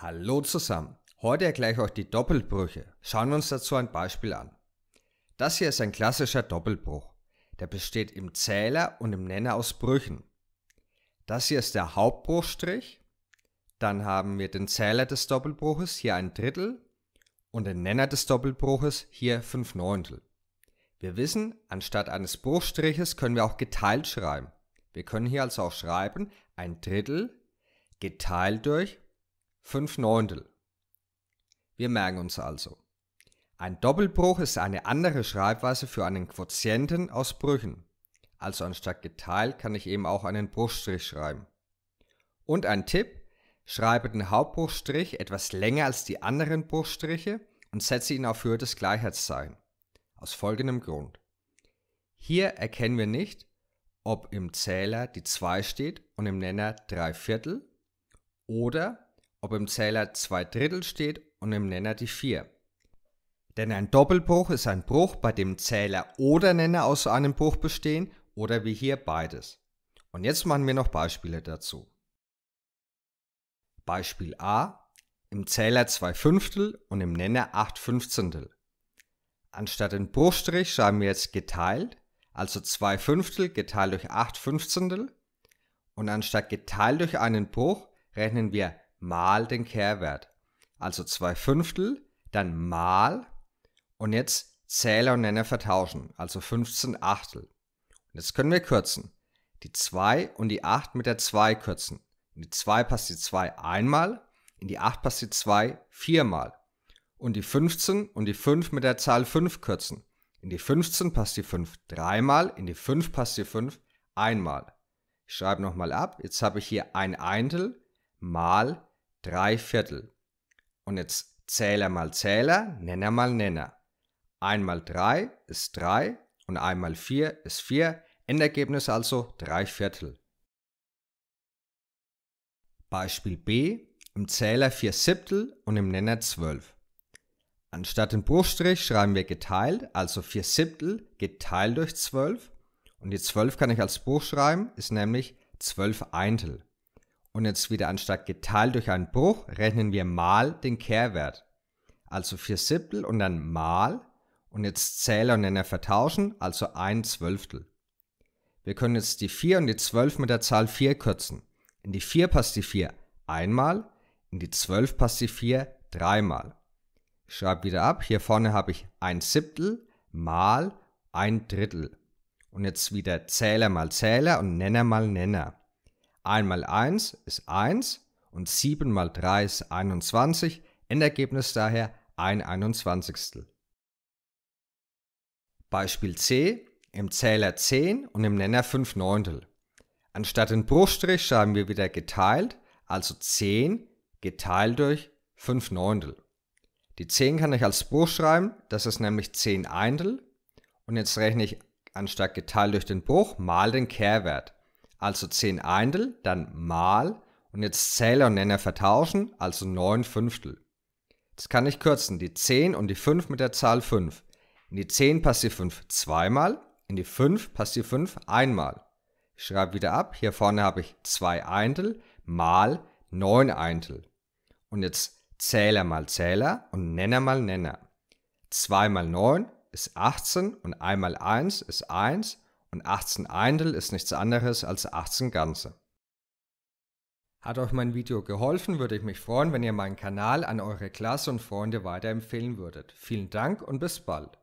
Hallo zusammen. Heute erkläre ich euch die Doppelbrüche. Schauen wir uns dazu ein Beispiel an. Das hier ist ein klassischer Doppelbruch. Der besteht im Zähler und im Nenner aus Brüchen. Das hier ist der Hauptbruchstrich. Dann haben wir den Zähler des Doppelbruches, hier ein Drittel. Und den Nenner des Doppelbruches, hier fünf Neuntel. Wir wissen, anstatt eines Bruchstriches können wir auch geteilt schreiben. Wir können hier also auch schreiben, ein Drittel geteilt durch 5 Neuntel. Wir merken uns also. Ein Doppelbruch ist eine andere Schreibweise für einen Quotienten aus Brüchen. Also anstatt geteilt kann ich eben auch einen Bruchstrich schreiben. Und ein Tipp, schreibe den Hauptbruchstrich etwas länger als die anderen Bruchstriche und setze ihn auf Höhe des Gleichheitszeichen. Aus folgendem Grund. Hier erkennen wir nicht, ob im Zähler die 2 steht und im Nenner 3 Viertel oder ob im Zähler zwei Drittel steht und im Nenner die 4. Denn ein Doppelbruch ist ein Bruch, bei dem Zähler oder Nenner aus einem Bruch bestehen oder wie hier beides. Und jetzt machen wir noch Beispiele dazu. Beispiel A. Im Zähler 2 Fünftel und im Nenner 8 Fünfzehntel. Anstatt den Bruchstrich schreiben wir jetzt geteilt, also 2 Fünftel geteilt durch 8 Fünfzehntel. Und anstatt geteilt durch einen Bruch rechnen wir mal den Kehrwert. Also zwei Fünftel, dann mal und jetzt Zähler und Nenner vertauschen, also 15 Achtel. Und jetzt können wir kürzen. Die 2 und die 8 mit der 2 kürzen. In die 2 passt die 2 einmal, in die 8 passt die 2 viermal. Und die 15 und die 5 mit der Zahl 5 kürzen. In die 15 passt die 5 dreimal, in die 5 passt die 5 einmal. Ich schreibe nochmal ab. Jetzt habe ich hier ein Eintel mal drei Viertel. Und jetzt Zähler mal Zähler, Nenner mal Nenner. Einmal drei ist drei und einmal vier ist vier. Endergebnis also drei Viertel. Beispiel B, im Zähler 4 Siebtel und im Nenner 12. Anstatt den Bruchstrich schreiben wir geteilt, also 4 Siebtel geteilt durch 12. Und die 12 kann ich als Bruch schreiben, ist nämlich 12 Eintel und jetzt wieder anstatt geteilt durch einen Bruch rechnen wir mal den Kehrwert. Also 4 Siebtel und dann mal und jetzt Zähler und Nenner vertauschen, also ein Zwölftel. Wir können jetzt die 4 und die 12 mit der Zahl 4 kürzen. In die 4 passt die 4 einmal, in die 12 passt die 4 dreimal. Ich schreibe wieder ab, hier vorne habe ich ein Siebtel mal ein Drittel. Und jetzt wieder Zähler mal Zähler und Nenner mal Nenner. 1 mal 1 ist 1 und 7 mal 3 ist 21, Endergebnis daher 1 21. Beispiel C, im Zähler 10 und im Nenner 5 Neuntel. Anstatt den Bruchstrich schreiben wir wieder geteilt, also 10 geteilt durch 5 Neuntel. Die 10 kann ich als Bruch schreiben, das ist nämlich 10 Eintel. Und jetzt rechne ich anstatt geteilt durch den Bruch mal den Kehrwert also 10 Eintel, dann mal und jetzt Zähler und Nenner vertauschen, also 9 Fünftel. Jetzt kann ich kürzen die 10 und die 5 mit der Zahl 5. In die 10 passt die 5 zweimal, in die 5 passt die 5 einmal. Ich schreibe wieder ab, hier vorne habe ich 2 Eintel mal 9 Eintel. Und jetzt Zähler mal Zähler und Nenner mal Nenner. 2 mal 9 ist 18 und 1 mal 1 ist 1 und 18 Eintel ist nichts anderes als 18 Ganze. Hat euch mein Video geholfen, würde ich mich freuen, wenn ihr meinen Kanal an eure Klasse und Freunde weiterempfehlen würdet. Vielen Dank und bis bald.